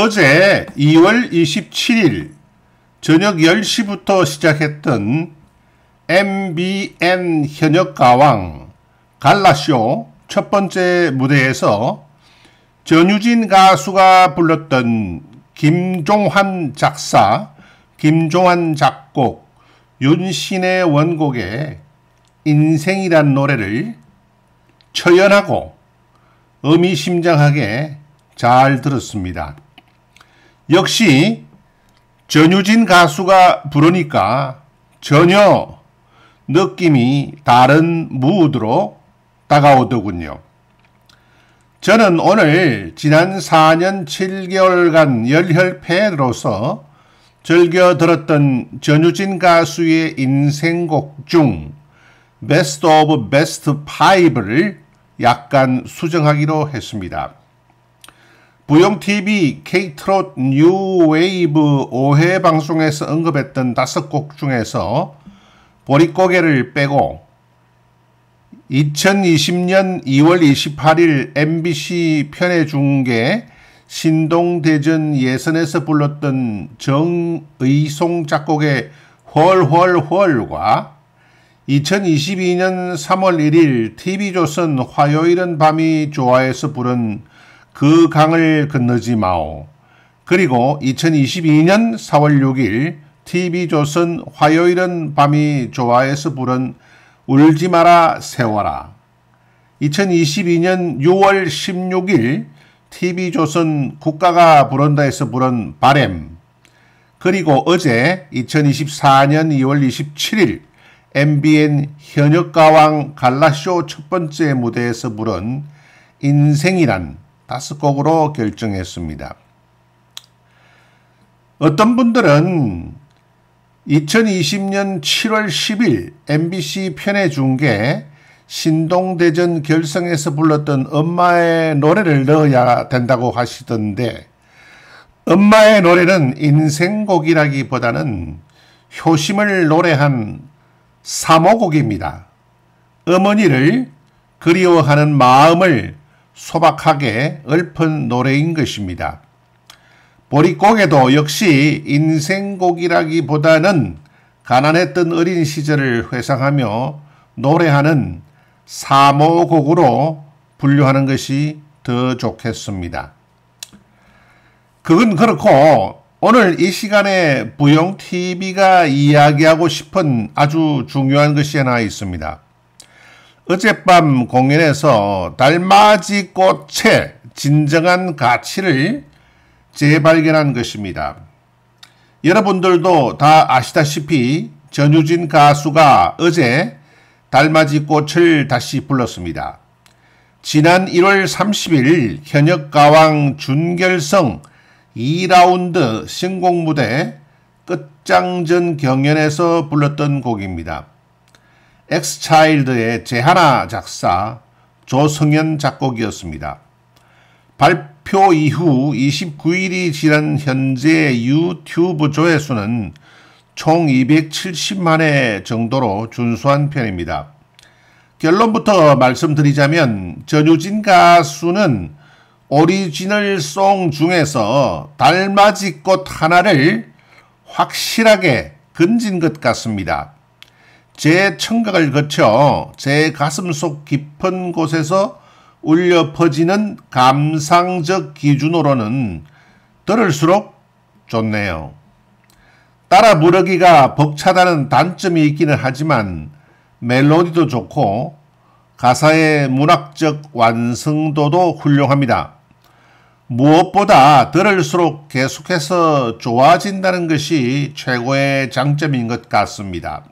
어제 2월 27일 저녁 10시부터 시작했던 MBN 현역 가왕 갈라쇼 첫 번째 무대에서 전유진 가수가 불렀던 김종환 작사, 김종환 작곡, 윤신의 원곡의 인생이란 노래를 처연하고 의미심장하게 잘 들었습니다. 역시 전유진 가수가 부르니까 전혀 느낌이 다른 무드로 다가오더군요. 저는 오늘 지난 4년 7개월간 열혈팬으로서 즐겨 들었던 전유진 가수의 인생곡 중 베스트 오브 베스트 5를 약간 수정하기로 했습니다. 부영 t v K-트롯 뉴웨이브 5회 방송에서 언급했던 다섯 곡 중에서 보릿고개를 빼고 2020년 2월 28일 MBC 편의 중계 신동대전 예선에서 불렀던 정의송 작곡의 헐헐헐과 2022년 3월 1일 TV조선 화요일은 밤이 좋아해서 부른 그 강을 건너지 마오. 그리고 2022년 4월 6일 TV조선 화요일은 밤이 좋아해서 부른 울지 마라 세워라. 2022년 6월 16일 TV조선 국가가 부른다에서 부른 바램. 그리고 어제 2024년 2월 27일 MBN 현역가왕 갈라쇼 첫 번째 무대에서 부른 인생이란 다섯 곡으로 결정했습니다. 어떤 분들은 2020년 7월 10일 MBC 편의 중계 신동대전 결성에서 불렀던 엄마의 노래를 넣어야 된다고 하시던데 엄마의 노래는 인생곡이라기보다는 효심을 노래한 사모곡입니다. 어머니를 그리워하는 마음을 소박하게 읊은 노래인 것입니다. 보릿고개도 역시 인생곡이라기보다는 가난했던 어린 시절을 회상하며 노래하는 사모곡으로 분류하는 것이 더 좋겠습니다. 그건 그렇고 오늘 이 시간에 부영TV가 이야기하고 싶은 아주 중요한 것이 하나 있습니다. 어젯밤 공연에서 달맞이 꽃의 진정한 가치를 재발견한 것입니다. 여러분들도 다 아시다시피 전유진 가수가 어제 달맞이 꽃을 다시 불렀습니다. 지난 1월 30일 현역 가왕 준결성 2라운드 신곡 무대 끝장전 경연에서 불렀던 곡입니다. 엑스차일드의 제하나 작사, 조성현 작곡이었습니다. 발표 이후 29일이 지난 현재 유튜브 조회수는 총 270만회 정도로 준수한 편입니다. 결론부터 말씀드리자면 전유진 가수는 오리지널 송 중에서 달맞이 꽃 하나를 확실하게 건진 것 같습니다. 제 청각을 거쳐 제 가슴 속 깊은 곳에서 울려 퍼지는 감상적 기준으로는 들을수록 좋네요. 따라 부르기가 벅차다는 단점이 있기는 하지만 멜로디도 좋고 가사의 문학적 완성도도 훌륭합니다. 무엇보다 들을수록 계속해서 좋아진다는 것이 최고의 장점인 것 같습니다.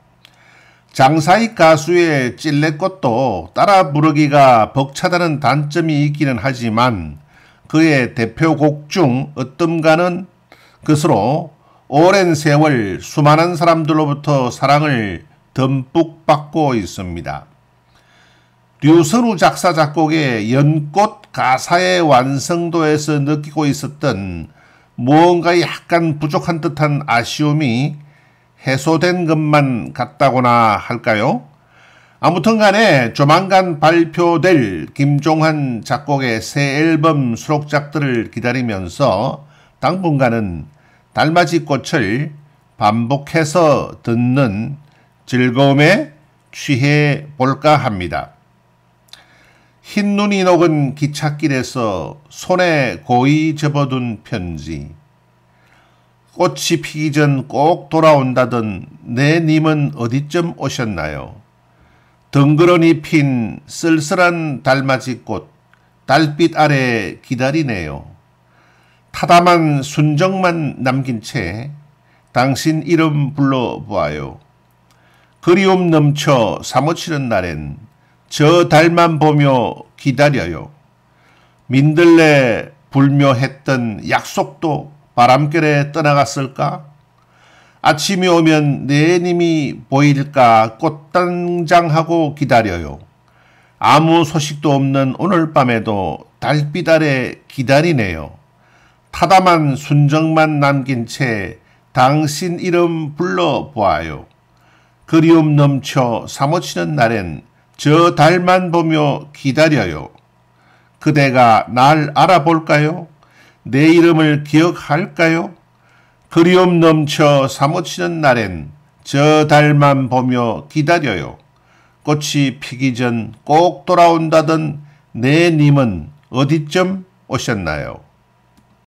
장사익 가수의 찔레꽃도 따라 부르기가 벅차다는 단점이 있기는 하지만 그의 대표곡 중 어뜸가는 것으로 오랜 세월 수많은 사람들로부터 사랑을 듬뿍 받고 있습니다. 류선우 작사 작곡의 연꽃 가사의 완성도에서 느끼고 있었던 무언가 약간 부족한 듯한 아쉬움이 해소된 것만 같다고나 할까요? 아무튼 간에 조만간 발표될 김종환 작곡의 새 앨범 수록작들을 기다리면서 당분간은 달맞이 꽃을 반복해서 듣는 즐거움에 취해 볼까 합니다. 흰눈이 녹은 기찻길에서 손에 고이 접어둔 편지 꽃이 피기 전 꼭 돌아온다던 내 님은 어디쯤 오셨나요? 덩그러니 핀 쓸쓸한 달맞이 꽃 달빛 아래 기다리네요. 타담한 순정만 남긴 채 당신 이름 불러보아요. 그리움 넘쳐 사무치는 날엔 저 달만 보며 기다려요. 민들레 불묘했던 약속도 바람결에 떠나갔을까? 아침이 오면 내님이 보일까 꽃단장하고 기다려요. 아무 소식도 없는 오늘 밤에도 달빛 아래 기다리네요. 타다만 순정만 남긴 채 당신 이름 불러보아요. 그리움 넘쳐 사무치는 날엔 저 달만 보며 기다려요. 그대가 날 알아볼까요? 내 이름을 기억할까요? 그리움 넘쳐 사무치는 날엔 저 달만 보며 기다려요. 꽃이 피기 전 꼭 돌아온다던 내 님은 어디쯤 오셨나요?